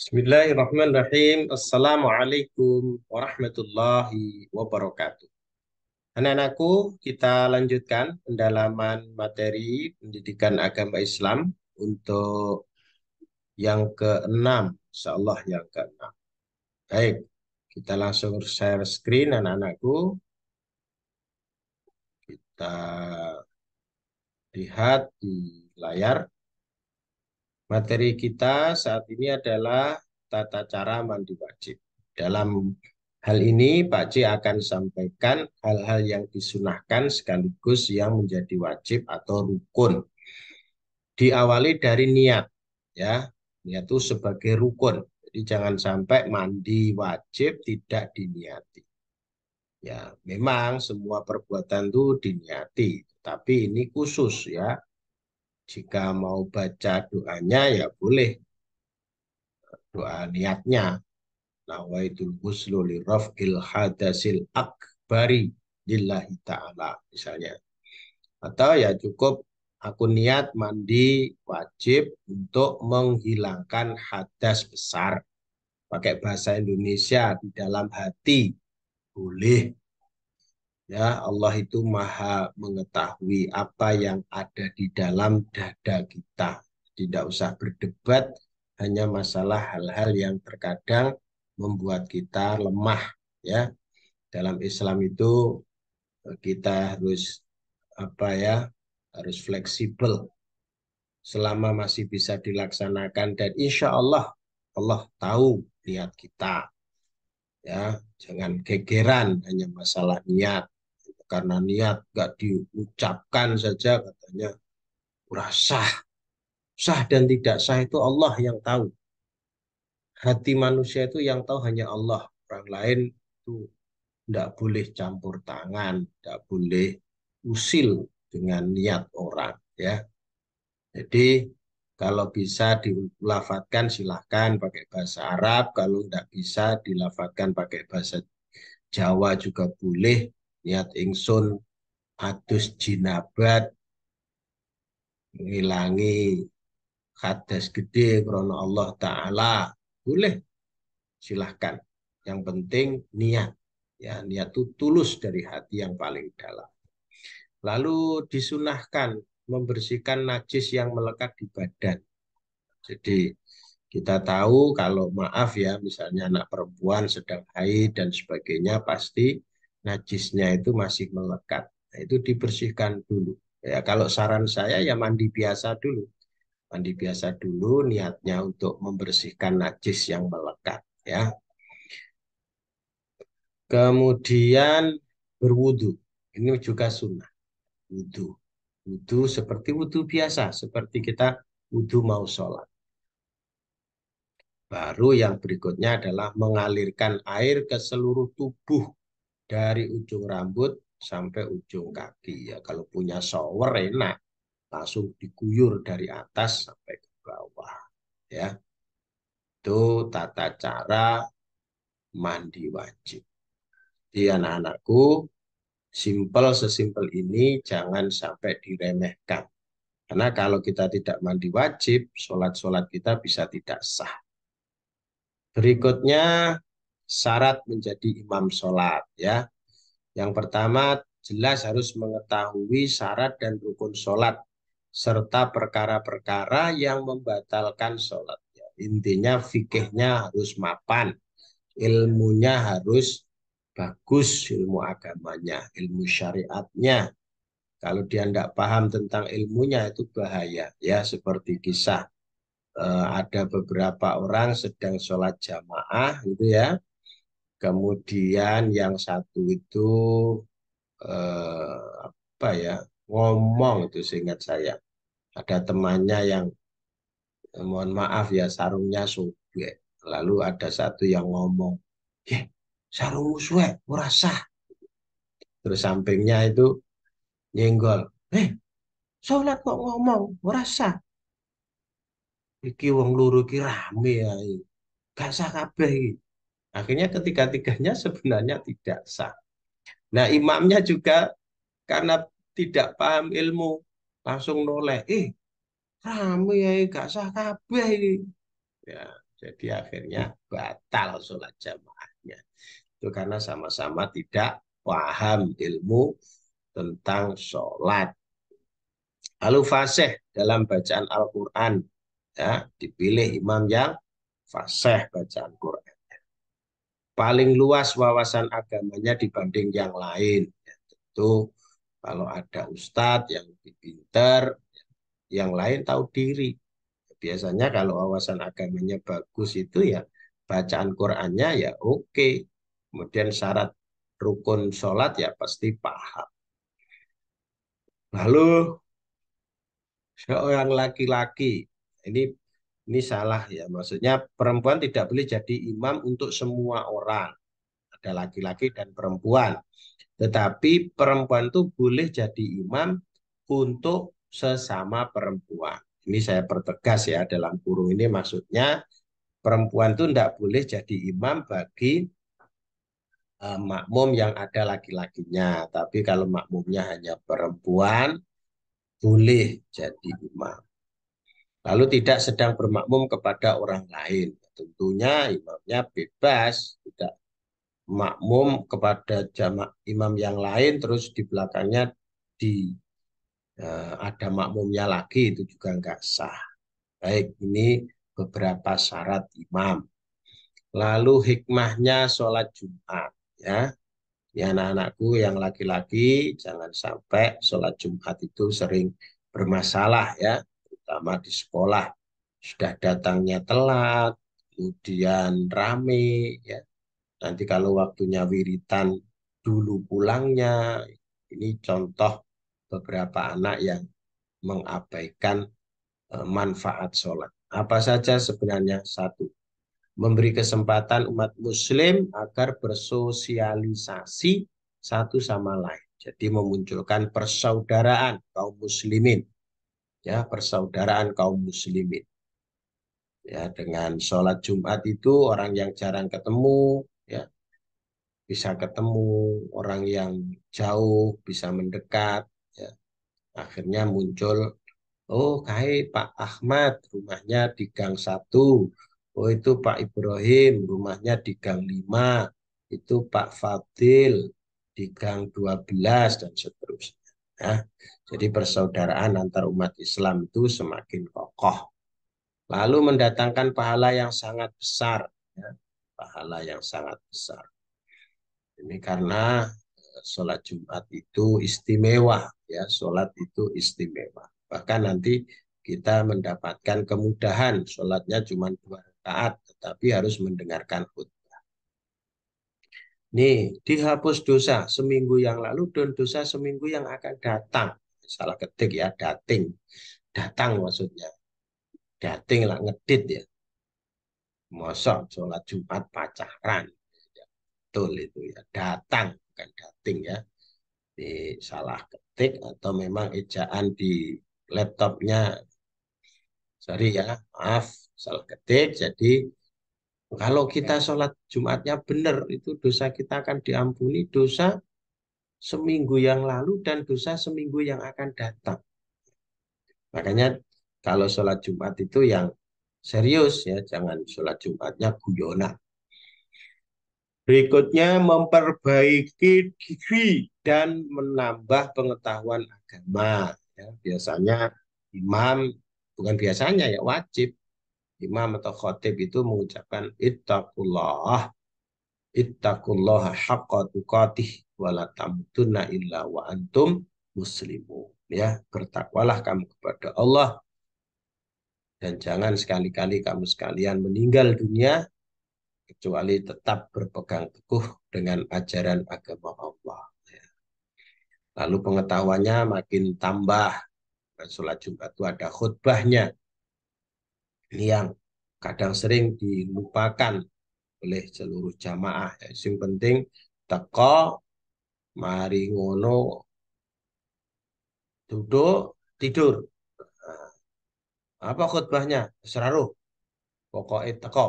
Bismillahirrahmanirrahim. Assalamualaikum warahmatullahi wabarakatuh. Anak-anakku, kita lanjutkan pendalaman materi pendidikan agama Islam untuk yang keenam. InsyaAllah yang keenam. Baik, kita langsung share screen anak-anakku. Kita lihat di layar. Materi kita saat ini adalah tata cara mandi wajib. Dalam hal ini Pak C akan sampaikan hal-hal yang disunahkan sekaligus yang menjadi wajib atau rukun. Diawali dari niat ya. Niat itu sebagai rukun. Jadi jangan sampai mandi wajib tidak diniati. Ya, memang semua perbuatan itu diniati, tapi ini khusus ya jika mau baca doanya ya boleh doa niatnya nawaitul muslu li raf'il hadasil akbari lillahi ta'ala misalnya atau ya cukup aku niat mandi wajib untuk menghilangkan hadas besar pakai bahasa Indonesia di dalam hati boleh Ya, Allah itu maha mengetahui apa yang ada di dalam dada kita. Tidak usah berdebat, hanya masalah hal-hal yang terkadang membuat kita lemah. Ya, dalam Islam itu eh, kita harus apa ya harus fleksibel selama masih bisa dilaksanakan dan insya Allah Allah tahu niat kita ya jangan gegeran hanya masalah niat karena niat gak diucapkan saja katanya kurang sah. Sah dan tidak sah itu Allah yang tahu. Hati manusia itu yang tahu hanya Allah. Orang lain itu tidak boleh campur tangan, tidak boleh usil dengan niat orang. ya. Jadi kalau bisa dilafatkan silahkan pakai bahasa Arab, kalau tidak bisa dilafatkan pakai bahasa Jawa juga boleh niat ingsun atus jinabat ngilangi kades gede krono Allah Ta'ala boleh silahkan yang penting niat ya niat itu tulus dari hati yang paling dalam lalu disunahkan membersihkan najis yang melekat di badan jadi kita tahu kalau maaf ya misalnya anak perempuan sedang haid dan sebagainya pasti najisnya itu masih melekat. Nah, itu dibersihkan dulu. Ya, kalau saran saya ya mandi biasa dulu. Mandi biasa dulu niatnya untuk membersihkan najis yang melekat ya. Kemudian berwudu. Ini juga sunnah. Wudu. Wudu seperti wudu biasa, seperti kita wudu mau sholat. Baru yang berikutnya adalah mengalirkan air ke seluruh tubuh dari ujung rambut sampai ujung kaki ya kalau punya shower enak langsung diguyur dari atas sampai ke bawah ya itu tata cara mandi wajib di anak-anakku simpel sesimpel ini jangan sampai diremehkan karena kalau kita tidak mandi wajib sholat-sholat kita bisa tidak sah Berikutnya syarat menjadi imam sholat ya. Yang pertama jelas harus mengetahui syarat dan rukun sholat serta perkara-perkara yang membatalkan sholat. Ya. Intinya fikihnya harus mapan, ilmunya harus bagus ilmu agamanya, ilmu syariatnya. Kalau dia tidak paham tentang ilmunya itu bahaya ya seperti kisah eh, ada beberapa orang sedang sholat jamaah gitu ya Kemudian yang satu itu eh, apa ya ngomong itu seingat saya. Ada temannya yang eh, mohon maaf ya sarungnya sobek. Lalu ada satu yang ngomong, ya yeah, sarungmu sobek, merasa. Terus sampingnya itu nyenggol, eh sholat kok ngomong, merasa. Iki wong luru ki rame ya. Gak sah kabeh iki. Akhirnya ketiga-tiganya sebenarnya tidak sah. Nah imamnya juga karena tidak paham ilmu langsung noleh, eh rame ya gak sah kabeh ini. Ya, jadi akhirnya batal sholat jamaahnya. Itu karena sama-sama tidak paham ilmu tentang sholat. Lalu fasih dalam bacaan Al-Quran. Ya, dipilih imam yang fasih bacaan Quran paling luas wawasan agamanya dibanding yang lain. Ya, tentu kalau ada ustadz yang lebih pintar, yang lain tahu diri. Biasanya kalau wawasan agamanya bagus itu ya bacaan Qurannya ya oke. Kemudian syarat rukun sholat ya pasti paham. Lalu seorang laki-laki ini ini salah ya. Maksudnya perempuan tidak boleh jadi imam untuk semua orang. Ada laki-laki dan perempuan. Tetapi perempuan itu boleh jadi imam untuk sesama perempuan. Ini saya pertegas ya dalam kurung ini maksudnya perempuan itu tidak boleh jadi imam bagi uh, makmum yang ada laki-lakinya. Tapi kalau makmumnya hanya perempuan, boleh jadi imam lalu tidak sedang bermakmum kepada orang lain. Tentunya imamnya bebas, tidak makmum kepada jamak imam yang lain terus di belakangnya di eh, ada makmumnya lagi itu juga nggak sah. Baik, ini beberapa syarat imam. Lalu hikmahnya sholat Jumat ya. Ya anak-anakku yang laki-laki jangan sampai sholat Jumat itu sering bermasalah ya terutama di sekolah sudah datangnya telat, kemudian rame ya. Nanti kalau waktunya wiritan dulu pulangnya, ini contoh beberapa anak yang mengabaikan e, manfaat sholat. Apa saja sebenarnya satu, memberi kesempatan umat muslim agar bersosialisasi satu sama lain. Jadi memunculkan persaudaraan kaum muslimin ya persaudaraan kaum muslimin ya dengan sholat Jumat itu orang yang jarang ketemu ya bisa ketemu orang yang jauh bisa mendekat ya akhirnya muncul oh kai Pak Ahmad rumahnya di gang satu oh itu Pak Ibrahim rumahnya di gang lima itu Pak Fadil di gang Dua Belas dan seterusnya Ya. Jadi persaudaraan antar umat Islam itu semakin kokoh. Lalu mendatangkan pahala yang sangat besar. Ya. Pahala yang sangat besar. Ini karena eh, sholat Jumat itu istimewa. ya Sholat itu istimewa. Bahkan nanti kita mendapatkan kemudahan. Sholatnya cuma dua rakaat, tetapi harus mendengarkan khutbah Nih, dihapus dosa seminggu yang lalu dan dosa seminggu yang akan datang. Salah ketik ya, dating. Datang maksudnya. Dating lah, ngedit ya. Mosok, sholat Jumat, pacaran. Ya, betul itu ya, datang. Bukan dating ya. Ini salah ketik atau memang ejaan di laptopnya. Sorry ya, maaf. Salah ketik, jadi kalau kita sholat Jumatnya benar, itu dosa kita akan diampuni dosa seminggu yang lalu dan dosa seminggu yang akan datang. Makanya kalau sholat Jumat itu yang serius ya, jangan sholat Jumatnya guyonan. Berikutnya memperbaiki diri dan menambah pengetahuan agama. Ya, biasanya imam bukan biasanya ya wajib imam atau khotib itu mengucapkan ittaqullah ittaqullah haqqa tuqatih wa la tamutunna illa wa antum muslimun ya bertakwalah kamu kepada Allah dan jangan sekali-kali kamu sekalian meninggal dunia kecuali tetap berpegang teguh dengan ajaran agama Allah ya. lalu pengetahuannya makin tambah dan sholat Jumat itu ada khutbahnya ini yang kadang sering dilupakan oleh seluruh jamaah. Yang penting teko, mari ngono, duduk, tidur. Nah, apa khutbahnya? Seraruh. Pokoknya teko.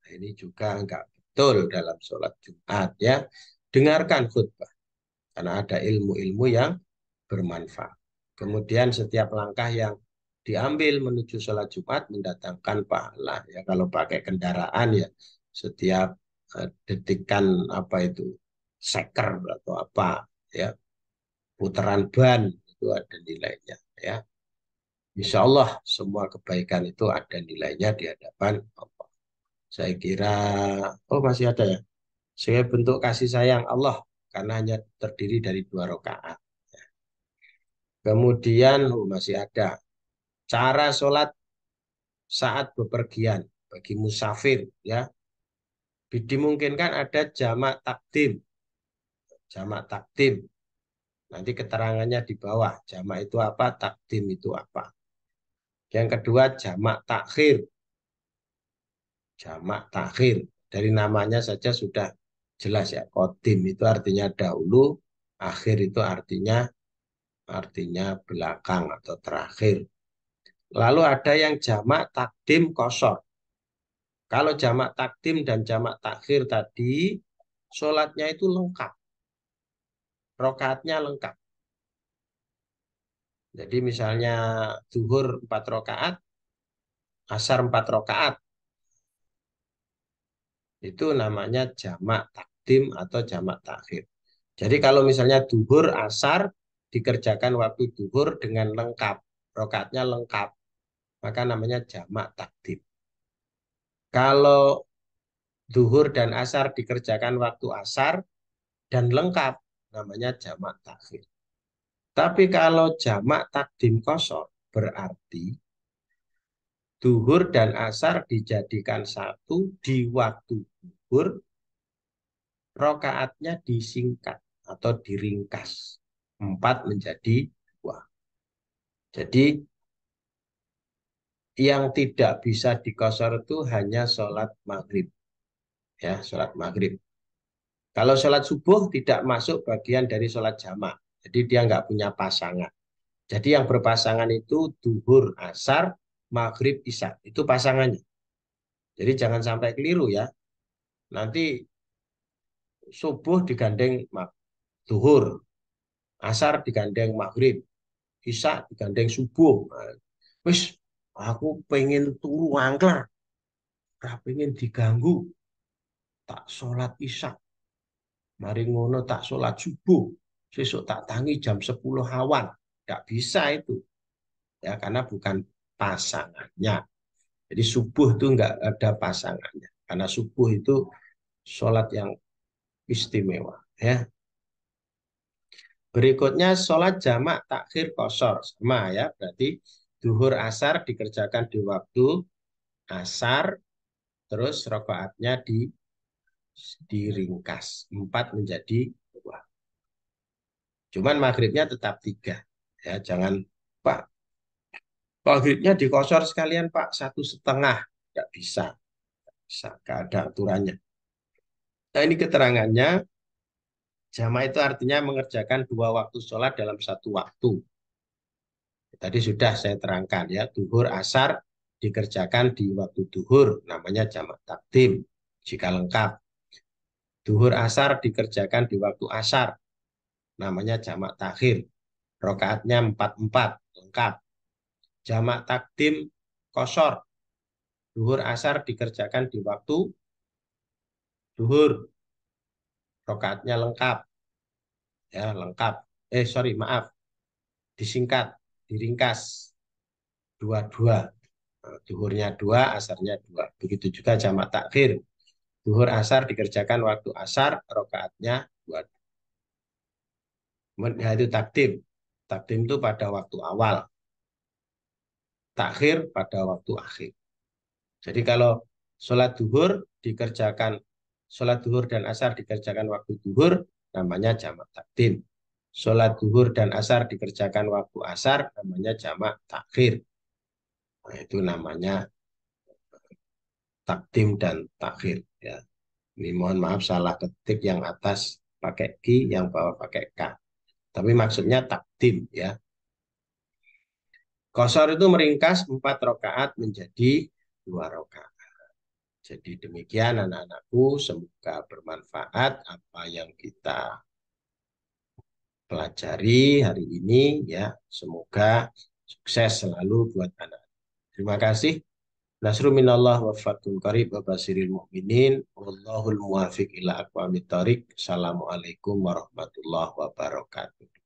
Nah, ini juga enggak betul dalam sholat Jumat ya. Dengarkan khutbah. Karena ada ilmu-ilmu yang bermanfaat. Kemudian setiap langkah yang diambil menuju sholat Jumat mendatangkan pahala ya kalau pakai kendaraan ya setiap eh, detikan apa itu seker atau apa ya putaran ban itu ada nilainya ya Insya Allah semua kebaikan itu ada nilainya di hadapan Allah saya kira oh masih ada ya saya bentuk kasih sayang Allah karena hanya terdiri dari dua rakaat ya. kemudian oh masih ada cara sholat saat bepergian bagi musafir ya dimungkinkan ada jamak takdim jamak takdim nanti keterangannya di bawah jamak itu apa takdim itu apa yang kedua jamak takhir jamak takhir dari namanya saja sudah jelas ya kodim itu artinya dahulu akhir itu artinya artinya belakang atau terakhir Lalu ada yang jamak takdim kosor. Kalau jamak takdim dan jamak takhir tadi, sholatnya itu lengkap. Rokaatnya lengkap. Jadi misalnya zuhur empat rokaat, asar empat rokaat. Itu namanya jamak takdim atau jamak takhir. Jadi kalau misalnya duhur asar dikerjakan waktu duhur dengan lengkap, rokatnya lengkap maka namanya jamak takdim. Kalau duhur dan asar dikerjakan waktu asar dan lengkap, namanya jamak takhir. Tapi kalau jamak takdim kosong, berarti duhur dan asar dijadikan satu di waktu duhur, rokaatnya disingkat atau diringkas. Empat menjadi dua. Jadi yang tidak bisa dikosor itu hanya sholat maghrib. Ya, sholat maghrib. Kalau sholat subuh tidak masuk bagian dari sholat jamak. Jadi dia nggak punya pasangan. Jadi yang berpasangan itu duhur, asar, maghrib, isya. Itu pasangannya. Jadi jangan sampai keliru ya. Nanti subuh digandeng duhur, asar digandeng maghrib, isya digandeng subuh. Nah, wis Aku pengen turu angker. Tak pengen diganggu. Tak sholat isak. Mari ngono tak sholat subuh. Besok tak tangi jam 10 awan. Gak bisa itu. Ya karena bukan pasangannya. Jadi subuh itu nggak ada pasangannya. Karena subuh itu sholat yang istimewa. Ya, Berikutnya sholat jamak takhir kosor sama ya berarti duhur asar dikerjakan di waktu asar, terus rokaatnya di diringkas empat menjadi dua. Cuman maghribnya tetap tiga, ya jangan pak maghribnya dikosor sekalian pak satu setengah tidak bisa, tidak bisa ada aturannya. Nah ini keterangannya jama itu artinya mengerjakan dua waktu sholat dalam satu waktu Tadi sudah saya terangkan ya, duhur asar dikerjakan di waktu duhur, namanya jamak takdim, jika lengkap. Duhur asar dikerjakan di waktu asar, namanya jamak takhir. Rokaatnya empat empat lengkap. Jamak takdim kosor. Duhur asar dikerjakan di waktu duhur. Rokaatnya lengkap. Ya, lengkap. Eh, sorry, maaf. Disingkat, diringkas dua dua nah, duhurnya dua asarnya dua begitu juga jamak takhir duhur asar dikerjakan waktu asar rokaatnya dua Nah itu takdim takdim itu pada waktu awal takhir pada waktu akhir jadi kalau sholat duhur dikerjakan sholat duhur dan asar dikerjakan waktu duhur namanya jamak takdim sholat duhur dan asar dikerjakan waktu asar namanya jamak takhir. Nah, itu namanya takdim dan takhir. Ya. Ini mohon maaf salah ketik yang atas pakai ki, yang bawah pakai k. Tapi maksudnya takdim ya. Kosor itu meringkas empat rokaat menjadi dua rokaat. Jadi demikian anak-anakku, semoga bermanfaat apa yang kita pelajari hari ini ya. Semoga sukses selalu buat anak. Terima kasih. Nasruminallah minallah wa karib wa basiril mu'minin. Wallahul muwafiq ila aqwamit tariq. Assalamualaikum warahmatullahi wabarakatuh.